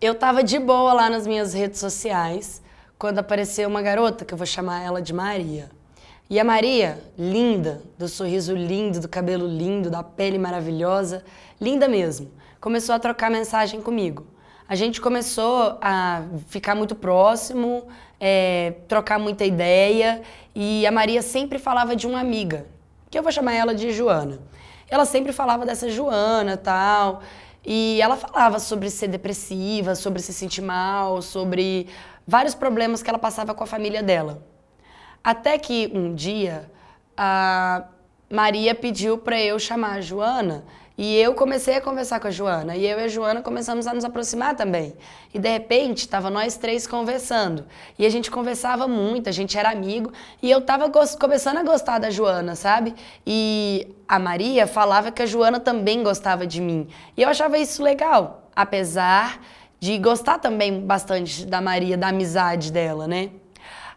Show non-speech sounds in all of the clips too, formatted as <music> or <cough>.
Eu tava de boa lá nas minhas redes sociais quando apareceu uma garota, que eu vou chamar ela de Maria. E a Maria, linda, do sorriso lindo, do cabelo lindo, da pele maravilhosa, linda mesmo, começou a trocar mensagem comigo. A gente começou a ficar muito próximo, é, trocar muita ideia, e a Maria sempre falava de uma amiga, que eu vou chamar ela de Joana. Ela sempre falava dessa Joana tal, e ela falava sobre ser depressiva, sobre se sentir mal, sobre vários problemas que ela passava com a família dela. Até que um dia a Maria pediu para eu chamar a Joana e eu comecei a conversar com a Joana, e eu e a Joana começamos a nos aproximar também. E de repente, estava nós três conversando. E a gente conversava muito, a gente era amigo, e eu estava começando a gostar da Joana, sabe? E a Maria falava que a Joana também gostava de mim. E eu achava isso legal, apesar de gostar também bastante da Maria, da amizade dela, né?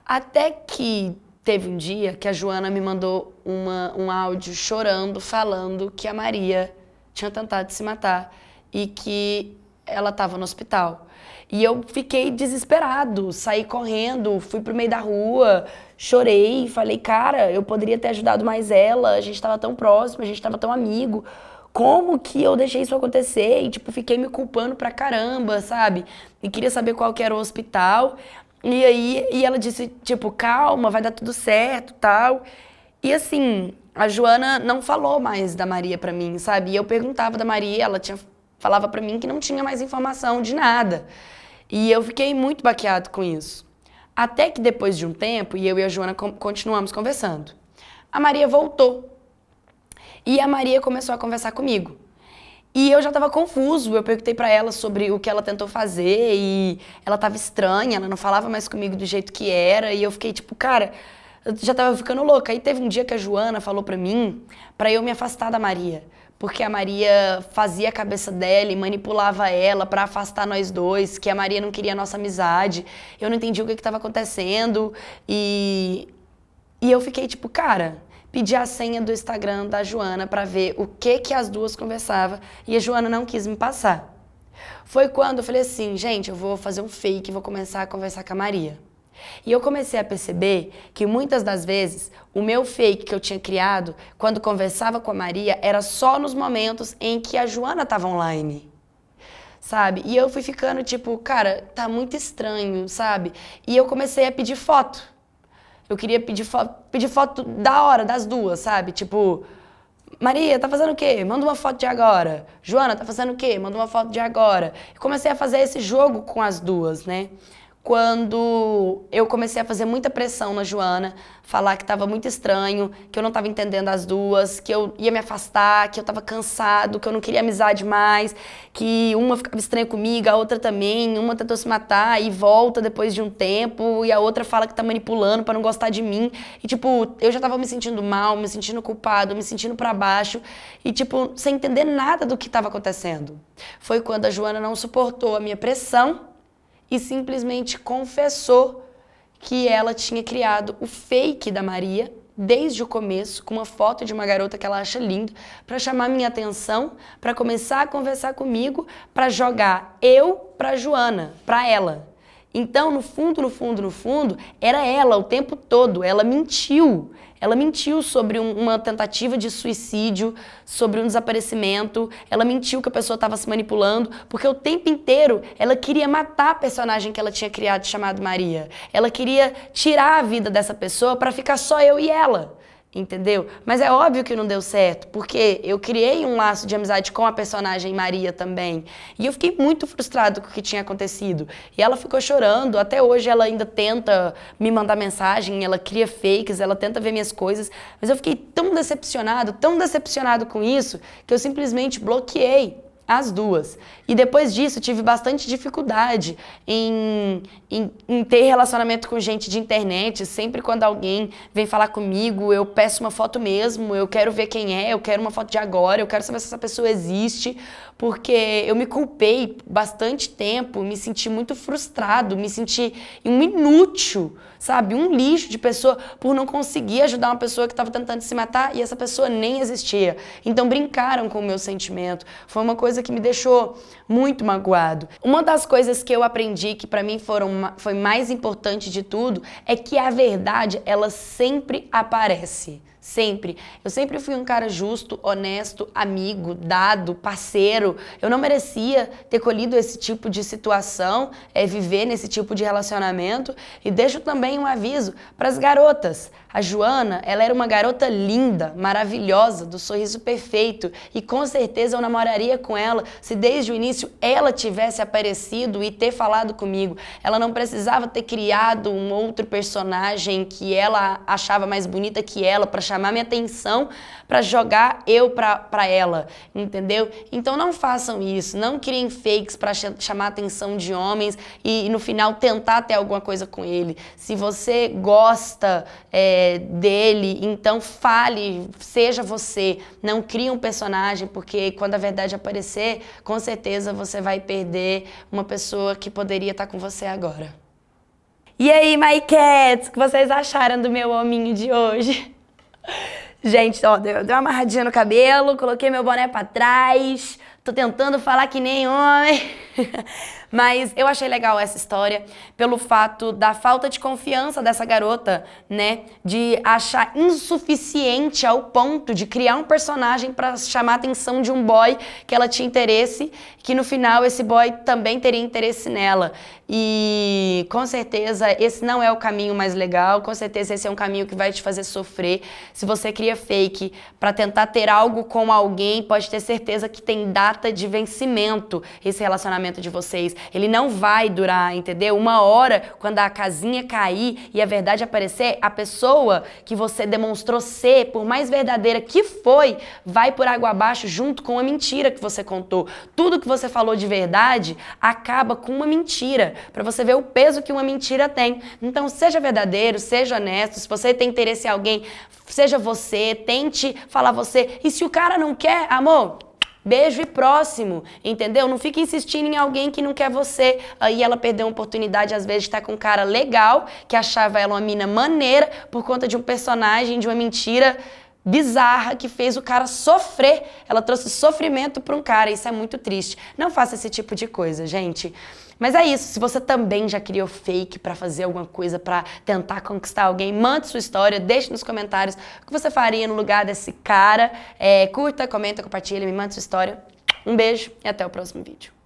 Até que teve um dia que a Joana me mandou uma, um áudio chorando, falando que a Maria tinha tentado se matar e que ela estava no hospital. E eu fiquei desesperado, saí correndo, fui pro meio da rua, chorei, falei, cara, eu poderia ter ajudado mais ela, a gente estava tão próximo, a gente estava tão amigo. Como que eu deixei isso acontecer? E, tipo, fiquei me culpando pra caramba, sabe? E queria saber qual que era o hospital. E aí, e ela disse, tipo, calma, vai dar tudo certo, tal. E assim, a Joana não falou mais da Maria para mim, sabe? E eu perguntava da Maria, ela tinha, falava para mim que não tinha mais informação de nada. E eu fiquei muito baqueado com isso. Até que depois de um tempo, e eu e a Joana continuamos conversando. A Maria voltou. E a Maria começou a conversar comigo. E eu já estava confuso, eu perguntei para ela sobre o que ela tentou fazer e ela estava estranha, ela não falava mais comigo do jeito que era, e eu fiquei tipo, cara, eu já tava ficando louca. Aí teve um dia que a Joana falou pra mim pra eu me afastar da Maria. Porque a Maria fazia a cabeça dela e manipulava ela para afastar nós dois, que a Maria não queria a nossa amizade. Eu não entendi o que estava acontecendo. E, e eu fiquei tipo, cara, pedi a senha do Instagram da Joana para ver o que que as duas conversavam e a Joana não quis me passar. Foi quando eu falei assim, gente, eu vou fazer um fake, vou começar a conversar com a Maria. E eu comecei a perceber que muitas das vezes o meu fake que eu tinha criado quando conversava com a Maria era só nos momentos em que a Joana estava online. Sabe? E eu fui ficando tipo, cara, tá muito estranho, sabe? E eu comecei a pedir foto. Eu queria pedir, fo pedir foto da hora, das duas, sabe? Tipo, Maria, tá fazendo o quê? Manda uma foto de agora. Joana, tá fazendo o quê? Manda uma foto de agora. E comecei a fazer esse jogo com as duas, né? quando eu comecei a fazer muita pressão na Joana, falar que estava muito estranho, que eu não estava entendendo as duas, que eu ia me afastar, que eu estava cansado, que eu não queria amizade mais, que uma ficava estranha comigo, a outra também, uma tentou se matar e volta depois de um tempo, e a outra fala que tá manipulando para não gostar de mim. E tipo, eu já estava me sentindo mal, me sentindo culpado, me sentindo para baixo e tipo, sem entender nada do que estava acontecendo. Foi quando a Joana não suportou a minha pressão e simplesmente confessou que ela tinha criado o fake da Maria desde o começo, com uma foto de uma garota que ela acha linda, para chamar minha atenção, para começar a conversar comigo, para jogar eu para Joana, para ela. Então, no fundo, no fundo, no fundo, era ela o tempo todo. Ela mentiu. Ela mentiu sobre um, uma tentativa de suicídio, sobre um desaparecimento. Ela mentiu que a pessoa estava se manipulando, porque o tempo inteiro ela queria matar a personagem que ela tinha criado, chamada Maria. Ela queria tirar a vida dessa pessoa para ficar só eu e ela. Entendeu? Mas é óbvio que não deu certo, porque eu criei um laço de amizade com a personagem Maria também. E eu fiquei muito frustrado com o que tinha acontecido. E ela ficou chorando, até hoje ela ainda tenta me mandar mensagem, ela cria fakes, ela tenta ver minhas coisas. Mas eu fiquei tão decepcionado, tão decepcionado com isso, que eu simplesmente bloqueei as duas. E depois disso, tive bastante dificuldade em, em, em, ter relacionamento com gente de internet. Sempre quando alguém vem falar comigo, eu peço uma foto mesmo, eu quero ver quem é, eu quero uma foto de agora, eu quero saber se essa pessoa existe, porque eu me culpei bastante tempo, me senti muito frustrado, me senti um inútil sabe? Um lixo de pessoa por não conseguir ajudar uma pessoa que estava tentando se matar e essa pessoa nem existia. Então brincaram com o meu sentimento. Foi uma coisa que me deixou muito magoado. Uma das coisas que eu aprendi que para mim foram foi mais importante de tudo é que a verdade ela sempre aparece. Sempre. Eu sempre fui um cara justo, honesto, amigo, dado, parceiro. Eu não merecia ter colhido esse tipo de situação, é, viver nesse tipo de relacionamento. E deixo também um aviso para as garotas. A Joana, ela era uma garota linda, maravilhosa, do sorriso perfeito, e com certeza eu namoraria com ela se desde o início ela tivesse aparecido e ter falado comigo. Ela não precisava ter criado um outro personagem que ela achava mais bonita que ela para chamar minha atenção, para jogar eu para ela, entendeu? Então não façam isso, não criem fakes para chamar a atenção de homens e, e no final tentar ter alguma coisa com ele. Se você gosta é, dele. Então fale, seja você. Não crie um personagem, porque quando a verdade aparecer, com certeza você vai perder uma pessoa que poderia estar com você agora. E aí, my cats, o que vocês acharam do meu hominho de hoje? <laughs> Gente, ó, deu uma amarradinha no cabelo, coloquei meu boné pra trás, tô tentando falar que nem homem. <laughs> Mas eu achei legal essa história pelo fato da falta de confiança dessa garota, né? De achar insuficiente ao ponto de criar um personagem para chamar a atenção de um boy que ela tinha interesse, que no final esse boy também teria interesse nela. E com certeza esse não é o caminho mais legal, com certeza esse é um caminho que vai te fazer sofrer. Se você cria fake para tentar ter algo com alguém, pode ter certeza que tem data de vencimento esse relacionamento de vocês. Ele não vai durar, entendeu? Uma hora, quando a casinha cair e a verdade aparecer, a pessoa que você demonstrou ser, por mais verdadeira que foi, vai por água abaixo junto com a mentira que você contou. Tudo que você falou de verdade acaba com uma mentira, para você ver o peso que uma mentira tem. Então, seja verdadeiro, seja honesto. Se você tem interesse em alguém, seja você, tente falar você. E se o cara não quer, amor, Beijo e próximo, entendeu? Não fique insistindo em alguém que não quer você. Aí ah, ela perdeu uma oportunidade, às vezes, de estar com um cara legal, que achava ela uma mina maneira, por conta de um personagem, de uma mentira bizarra que fez o cara sofrer. Ela trouxe sofrimento para um cara, isso é muito triste. Não faça esse tipo de coisa, gente. Mas é isso, se você também já criou fake para fazer alguma coisa para tentar conquistar alguém, mande sua história, deixe nos comentários o que você faria no lugar desse cara. É, curta, comenta, compartilha, me mande sua história. Um beijo e até o próximo vídeo.